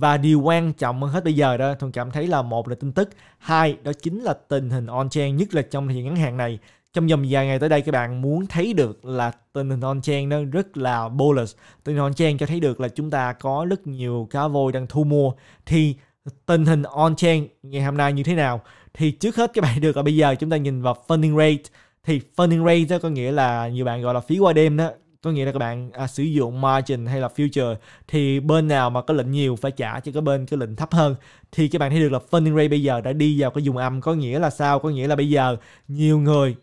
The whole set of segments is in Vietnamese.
và điều quan trọng hơn hết bây giờ đó tôi cảm thấy là một là tin tức hai đó chính là tình hình on chain nhất là trong thời gian ngắn hạn này trong vòng vài ngày tới đây các bạn muốn thấy được là tình hình on chain nó rất là bullish tình hình on chain cho thấy được là chúng ta có rất nhiều cá voi đang thu mua thì tình hình on chain ngày hôm nay như thế nào thì trước hết các bạn được là bây giờ chúng ta nhìn vào funding rate thì funding rate đó có nghĩa là nhiều bạn gọi là phí qua đêm đó có nghĩa là các bạn à, sử dụng margin hay là future thì bên nào mà có lệnh nhiều phải trả cho cái bên cái lệnh thấp hơn thì các bạn thấy được là funding rate bây giờ đã đi vào cái vùng âm có nghĩa là sao có nghĩa là bây giờ nhiều người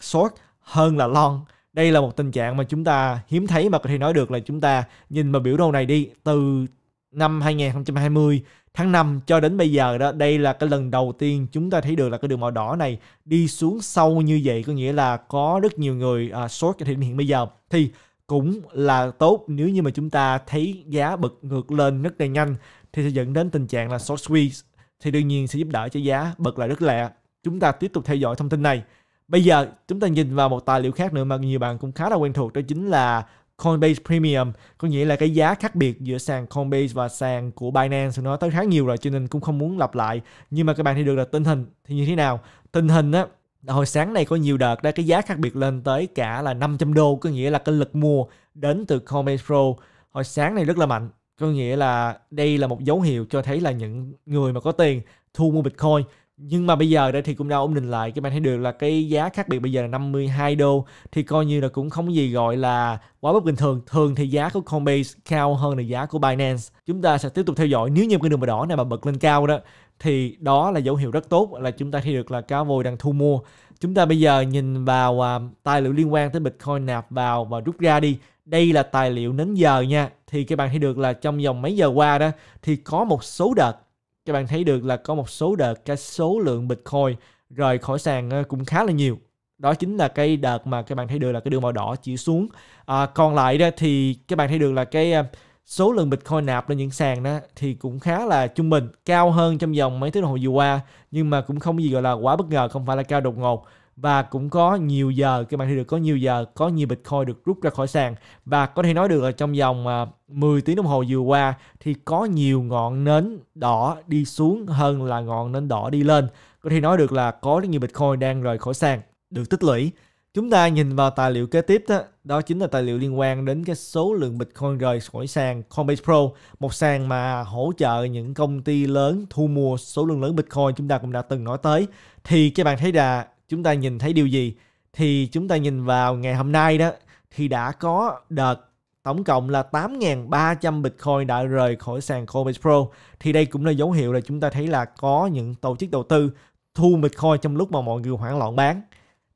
short hơn là long đây là một tình trạng mà chúng ta hiếm thấy mà có thể nói được là chúng ta nhìn vào biểu đồ này đi từ năm 2020 tháng 5 cho đến bây giờ đó đây là cái lần đầu tiên chúng ta thấy được là cái đường màu đỏ này đi xuống sâu như vậy có nghĩa là có rất nhiều người uh, short cái thời hiện bây giờ thì cũng là tốt nếu như mà chúng ta thấy giá bật ngược lên rất là nhanh thì sẽ dẫn đến tình trạng là short squeeze thì đương nhiên sẽ giúp đỡ cho giá bật lại rất lẹ. Chúng ta tiếp tục theo dõi thông tin này. Bây giờ chúng ta nhìn vào một tài liệu khác nữa mà nhiều bạn cũng khá là quen thuộc đó chính là Coinbase Premium có nghĩa là cái giá khác biệt giữa sàn Coinbase và sàn của Binance nó tới khá nhiều rồi cho nên cũng không muốn lặp lại nhưng mà các bạn thì được là tình hình thì như thế nào tình hình á hồi sáng này có nhiều đợt đó cái giá khác biệt lên tới cả là 500 đô có nghĩa là cái lực mua đến từ Coinbase Pro hồi sáng này rất là mạnh có nghĩa là đây là một dấu hiệu cho thấy là những người mà có tiền thu mua Bitcoin nhưng mà bây giờ đây thì cũng đã ổn định lại các bạn thấy được là cái giá khác biệt bây giờ là 52 đô thì coi như là cũng không gì gọi là quá bất bình thường thường thì giá của Coinbase cao hơn là giá của Binance chúng ta sẽ tiếp tục theo dõi nếu như cái đường màu đỏ này mà bật lên cao đó thì đó là dấu hiệu rất tốt là chúng ta thấy được là cá vôi đang thu mua chúng ta bây giờ nhìn vào à, tài liệu liên quan tới Bitcoin nạp vào và rút ra đi đây là tài liệu nến giờ nha thì các bạn thấy được là trong vòng mấy giờ qua đó thì có một số đợt các bạn thấy được là có một số đợt cái số lượng Bitcoin rời khỏi sàn ờ, cũng khá là nhiều đó chính là cái đợt mà các bạn thấy được là cái đường màu đỏ chỉ xuống à, còn lại đó thì các bạn thấy được là cái ờ, số lượng Bitcoin nạp lên những sàn đó thì cũng khá là trung bình cao hơn trong vòng mấy tiếng đồng hồ vừa qua nhưng mà cũng không gì gọi là quá bất ngờ không phải là cao đột ngột và cũng có nhiều giờ các bạn thấy được có nhiều giờ có nhiều Bitcoin được rút ra khỏi sàn và có thể nói được là trong vòng 10 à, tiếng đồng hồ vừa qua thì có nhiều ngọn nến đỏ đi xuống hơn là ngọn nến đỏ đi lên có thể nói được là có rất nhiều Bitcoin đang rời khỏi sàn được tích lũy chúng ta nhìn vào tài liệu kế tiếp đó, đó chính là tài liệu liên quan đến cái số lượng Bitcoin rời khỏi sàn Coinbase Pro, một sàn mà hỗ trợ những công ty lớn thu mua số lượng lớn Bitcoin chúng ta cũng đã từng nói tới. Thì các bạn thấy là chúng ta nhìn thấy điều gì thì chúng ta nhìn vào ngày hôm nay đó thì đã có đợt tổng cộng là 8.300 Bitcoin đã rời khỏi sàn Coinbase Pro thì đây cũng là dấu hiệu là chúng ta thấy là có những tổ chức đầu tư thu Bitcoin trong lúc mà mọi người hoảng loạn bán.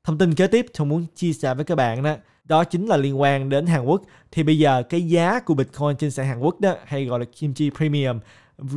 Thông tin kế tiếp tôi muốn chia sẻ với các bạn đó đó chính là liên quan đến Hàn Quốc. Thì bây giờ cái giá của Bitcoin trên sàn Hàn Quốc đó hay gọi là Kimchi Premium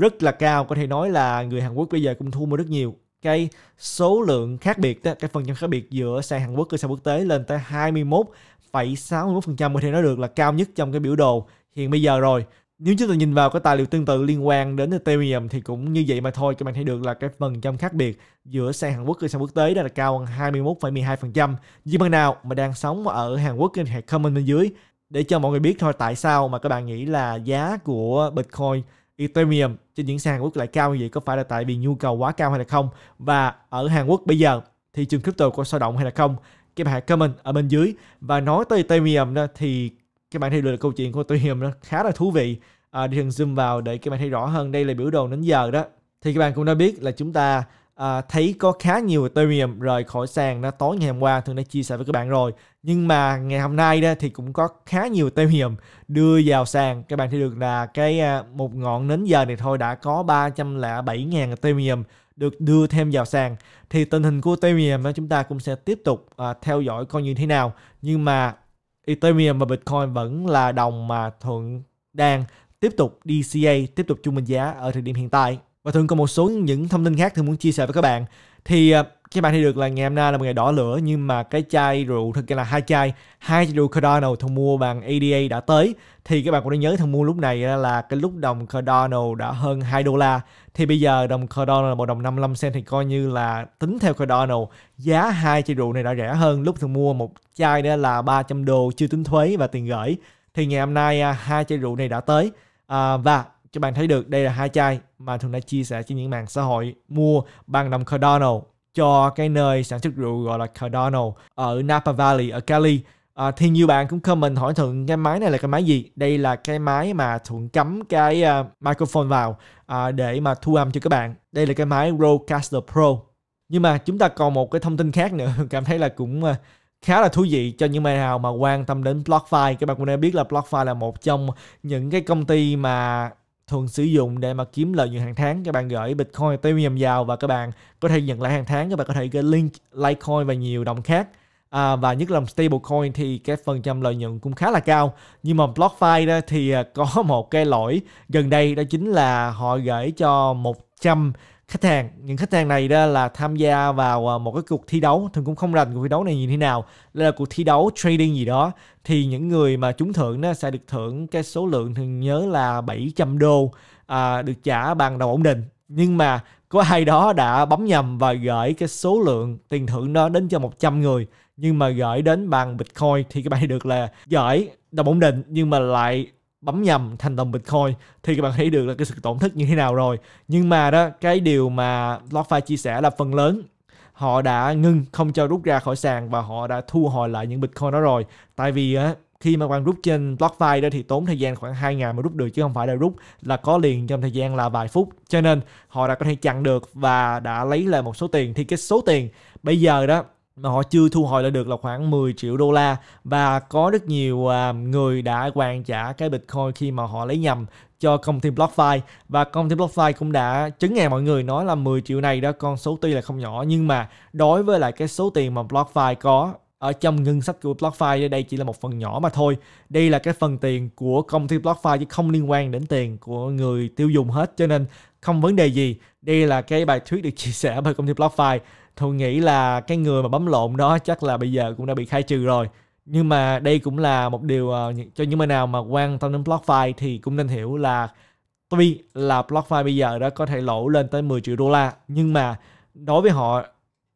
rất là cao, có thể nói là người Hàn Quốc bây giờ cũng thu mua rất nhiều cái số lượng khác biệt đó, cái phần trăm khác biệt giữa xe Hàn Quốc và xe quốc tế lên tới 21,61% có thể nói được là cao nhất trong cái biểu đồ hiện bây giờ rồi nếu chúng ta nhìn vào cái tài liệu tương tự liên quan đến Ethereum thì cũng như vậy mà thôi các bạn thấy được là cái phần trăm khác biệt giữa xe Hàn Quốc và xe quốc tế đã là cao hơn 21,12% vì bạn nào mà đang sống ở Hàn Quốc thì hãy comment bên dưới để cho mọi người biết thôi tại sao mà các bạn nghĩ là giá của Bitcoin Ethereum trên những sàn Hàn Quốc lại cao như vậy có phải là tại vì nhu cầu quá cao hay là không và ở Hàn Quốc bây giờ thị trường crypto có sao động hay là không các bạn hãy comment ở bên dưới và nói tới Ethereum đó thì các bạn thấy được câu chuyện của Ethereum nó khá là thú vị à, đi thường zoom vào để các bạn thấy rõ hơn đây là biểu đồ đến giờ đó thì các bạn cũng đã biết là chúng ta à, thấy có khá nhiều Ethereum rời khỏi sàn đó tối ngày hôm qua thường đã chia sẻ với các bạn rồi nhưng mà ngày hôm nay đó thì cũng có khá nhiều Ethereum đưa vào sàn các bạn thấy được là cái ờ, một ngọn nến giờ này thôi đã có 307.000 Ethereum được đưa thêm vào sàn thì tình hình của Ethereum đó chúng ta cũng sẽ tiếp tục à, theo dõi coi như thế nào nhưng mà Ethereum và Bitcoin vẫn là đồng mà thuận đang tiếp tục DCA tiếp tục trung bình giá ở thời điểm hiện tại và thường còn một số những thông tin khác thường muốn chia sẻ với các bạn thì à, các bạn thấy được là ngày hôm nay là một ngày đỏ lửa nhưng mà cái chai rượu thực ra là hai chai hai chai rượu Cardano thường mua bằng ADA đã tới thì các bạn cũng nên nhớ thường mua lúc này là cái lúc đồng Cardano đã hơn 2 đô la thì bây giờ đồng Cardano là một đồng 55 cent thì coi như là tính theo Cardano giá hai chai rượu này đã rẻ hơn lúc thường mua một chai đó là 300 đô chưa tính thuế và tiền gửi thì ngày hôm nay à, hai chai rượu này đã tới à, và cho bạn thấy được đây là hai chai mà thường đã chia sẻ trên những mạng xã hội mua bằng đồng Cardano cho cái nơi sản xuất rượu gọi là Cardano ở Napa Valley ở Cali à, thì nhiều bạn cũng comment hỏi thuận cái máy này là cái máy gì đây là cái máy mà thuận cắm cái uh, microphone vào uh, để mà thu âm cho các bạn đây là cái máy Rodecaster Pro nhưng mà chúng ta còn một cái thông tin khác nữa cảm thấy là cũng uh, khá là thú vị cho những bạn nào mà quan tâm đến BlockFi các bạn cũng đã biết là BlockFi là một trong những cái công ty mà thường sử dụng để mà kiếm lợi nhuận hàng tháng các bạn gửi bitcoin premium vào và các bạn có thể nhận lại hàng tháng các bạn có thể gửi link litecoin và nhiều đồng khác à, và nhất là stablecoin thì cái phần trăm lợi nhuận cũng khá là cao nhưng mà BlockFi đó thì à, có một cái lỗi gần đây đó chính là họ gửi cho 100 khách hàng những khách hàng này đó là tham gia vào à, một cái cuộc thi đấu thường cũng không rành cuộc thi đấu này như thế nào đây là cuộc thi đấu trading gì đó thì những người mà trúng thưởng nó sẽ được thưởng cái số lượng thường nhớ là 700 đô à, được trả bằng đồng ổn định nhưng mà có ai đó đã bấm nhầm và gửi cái số lượng tiền thưởng đó đến cho 100 người nhưng mà gửi đến bằng Bitcoin thì các bạn được là gửi đồng ổn định nhưng mà lại bấm nhầm thành đồng Bitcoin thì các bạn thấy được là cái sự tổn thất như thế nào rồi. Nhưng mà đó, cái điều mà blockfi chia sẻ là phần lớn họ đã ngưng không cho rút ra khỏi sàn và họ đã thu hồi lại những Bitcoin đó rồi. Tại vì á, khi mà bạn rút trên BlockFi đó thì tốn thời gian khoảng 2 ngày mới rút được chứ không phải là rút là có liền trong thời gian là vài phút cho nên họ đã có thể chặn được và đã lấy lại một số tiền thì cái số tiền bây giờ đó mà họ chưa thu hồi lại được là khoảng 10 triệu đô la và có rất nhiều à, người đã hoàn trả cái Bitcoin khi mà họ lấy nhầm cho công ty BlockFi và công ty BlockFi cũng đã chứng nghe mọi người nói là 10 triệu này đó con số tuy là không nhỏ nhưng mà đối với lại cái số tiền mà BlockFi có ở trong ngân sách của BlockFi đây chỉ là một phần nhỏ mà thôi. Đây là cái phần tiền của công ty BlockFi chứ không liên quan đến tiền của người tiêu dùng hết. Cho nên không vấn đề gì đây là cái bài thuyết được chia sẻ bởi công ty BlockFi tôi nghĩ là cái người mà bấm lộn đó chắc là bây giờ cũng đã bị khai trừ rồi nhưng mà đây cũng là một điều ờ, cho những người nào mà quan tâm đến BlockFi thì cũng nên hiểu là tuy là BlockFi bây giờ đó có thể lỗ lên tới 10 triệu đô la nhưng mà đối với họ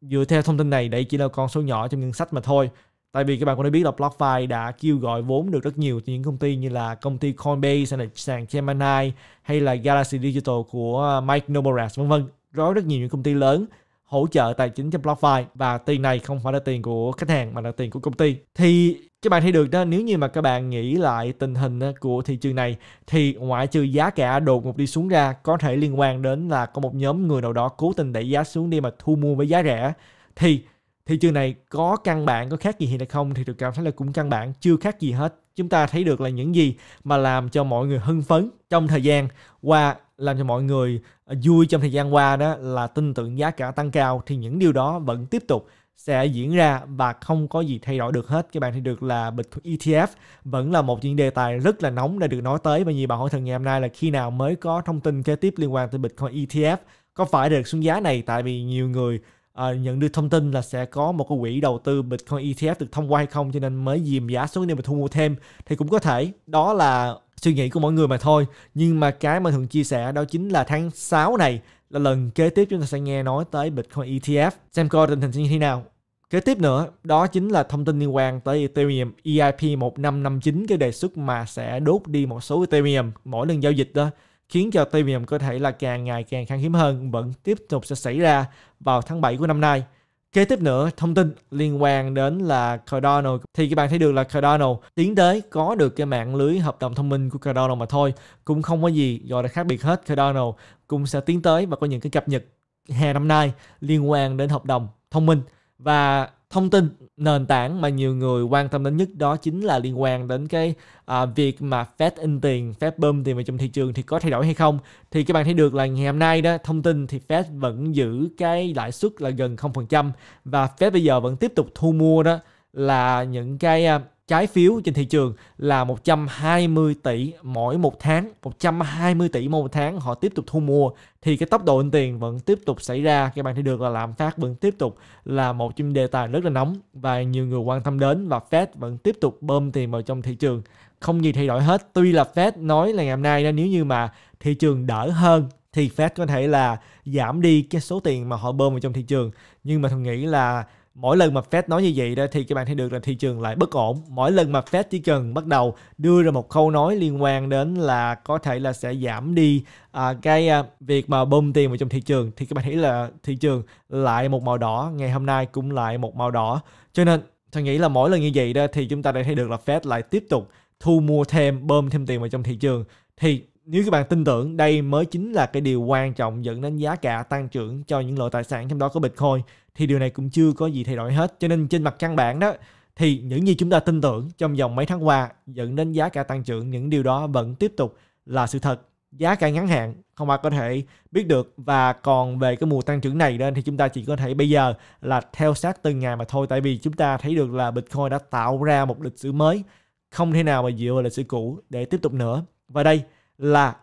dựa theo thông tin này đây chỉ là con số nhỏ trong ngân sách mà thôi Tại vì các bạn cũng đã biết là BlockFi đã kêu gọi vốn được rất nhiều từ những công ty như là công ty Coinbase, hay là sàn Gemini hay là Galaxy Digital của à, Mike Novogratz vân vân. Có rất nhiều những công ty lớn hỗ trợ tài chính cho BlockFi và tiền này không phải là tiền của khách hàng mà là tiền của công ty. Thì các bạn thấy được đó nếu như mà các bạn nghĩ lại tình hình à, của thị trường này thì ngoại trừ giá cả đột ngột đi xuống ra có thể liên quan đến là có một nhóm người nào đó cố tình đẩy giá xuống đi mà thu mua với giá rẻ thì thị trường này có căn bản có khác gì hiện tại không thì được cảm thấy là cũng căn bản chưa khác gì hết chúng ta thấy được là những gì mà làm cho mọi người hưng phấn trong thời gian qua làm cho mọi người ờ, vui trong thời gian qua đó là tin tưởng giá cả tăng cao thì những điều đó vẫn tiếp tục sẽ diễn ra và không có gì thay đổi được hết các bạn thấy được là bịch ETF vẫn là một những đề tài rất là nóng đã được nói tới và nhiều bạn hỏi thần ngày hôm nay là khi nào mới có thông tin kế tiếp liên quan tới Bitcoin ETF có phải được xuống giá này tại vì nhiều người à, nhận được thông tin là sẽ có một cái quỹ đầu tư Bitcoin ETF được thông qua hay không cho nên mới dìm giá xuống để mà thu mua thêm thì cũng có thể đó là suy nghĩ của mọi người mà thôi nhưng mà cái mà thường chia sẻ đó chính là tháng 6 này là lần kế tiếp chúng ta sẽ nghe nói tới Bitcoin ETF xem coi tình hình như thế nào Kế tiếp nữa, đó chính là thông tin liên quan tới Ethereum EIP 1559, cái đề xuất mà sẽ đốt đi một số Ethereum mỗi lần giao dịch đó khiến cho tiêu có thể là càng ngày càng khan hiếm hơn vẫn tiếp tục sẽ xảy ra vào tháng 7 của năm nay. Kế tiếp nữa, thông tin liên quan đến là Cardano thì các bạn thấy được là Cardano tiến tới có được cái mạng lưới hợp đồng thông minh của Cardano mà thôi, cũng không có gì gọi là khác biệt hết. Cardano cũng sẽ tiến tới và có những cái cập nhật hè năm nay liên quan đến hợp đồng thông minh và thông tin nền tảng mà nhiều người quan tâm đến nhất đó chính là liên quan đến cái à, việc mà Fed in tiền, Fed bơm tiền vào trong thị trường thì có thay đổi hay không. Thì các bạn thấy được là ngày hôm nay đó thông tin thì Fed vẫn giữ cái lãi suất là gần 0% và Fed bây giờ vẫn tiếp tục thu mua đó là những cái à, trái phiếu trên thị trường là 120 tỷ mỗi một tháng 120 tỷ mỗi một tháng họ tiếp tục thu mua thì cái tốc độ in tiền vẫn tiếp tục xảy ra các bạn thấy được là lạm phát vẫn tiếp tục là một trong đề tài rất là nóng và nhiều người quan tâm đến và Fed vẫn tiếp tục bơm tiền vào trong thị trường không gì thay đổi hết tuy là Fed nói là ngày hôm nay nếu như mà thị trường đỡ hơn thì Fed có thể là giảm đi cái số tiền mà họ bơm vào trong thị trường nhưng mà thường nghĩ là mỗi lần mà Fed nói như vậy đó thì các bạn thấy được là thị trường lại bất ổn mỗi lần mà Fed chỉ cần bắt đầu đưa ra một câu nói liên quan đến là có thể là sẽ giảm đi à, cái à, việc mà bơm tiền vào trong thị trường thì các bạn thấy là thị trường lại một màu đỏ ngày hôm nay cũng lại một màu đỏ cho nên tôi nghĩ là mỗi lần như vậy đó thì chúng ta đã thấy được là Fed lại tiếp tục thu mua thêm bơm thêm tiền vào trong thị trường thì nếu các bạn tin tưởng đây mới chính là cái điều quan trọng dẫn đến giá cả tăng trưởng cho những loại tài sản trong đó có Bitcoin thì điều này cũng chưa có gì thay đổi hết cho nên trên mặt căn bản đó thì những gì chúng ta tin tưởng trong vòng mấy tháng qua dẫn đến giá cả tăng trưởng những điều đó vẫn tiếp tục là sự thật giá cả ngắn hạn không ai có thể biết được và còn về cái mùa tăng trưởng này nên thì chúng ta chỉ có thể bây giờ là theo sát từng ngày mà thôi tại vì chúng ta thấy được là Bitcoin đã tạo ra một lịch sử mới không thể nào mà dựa vào lịch sử cũ để tiếp tục nữa và đây là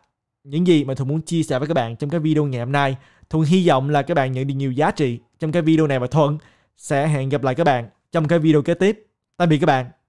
những gì mà Thuận muốn chia sẻ với các bạn trong cái video ngày hôm nay Thuận hy vọng là các bạn nhận được nhiều giá trị trong cái video này và thuận sẽ hẹn gặp lại các bạn trong cái video kế tiếp tạm biệt các bạn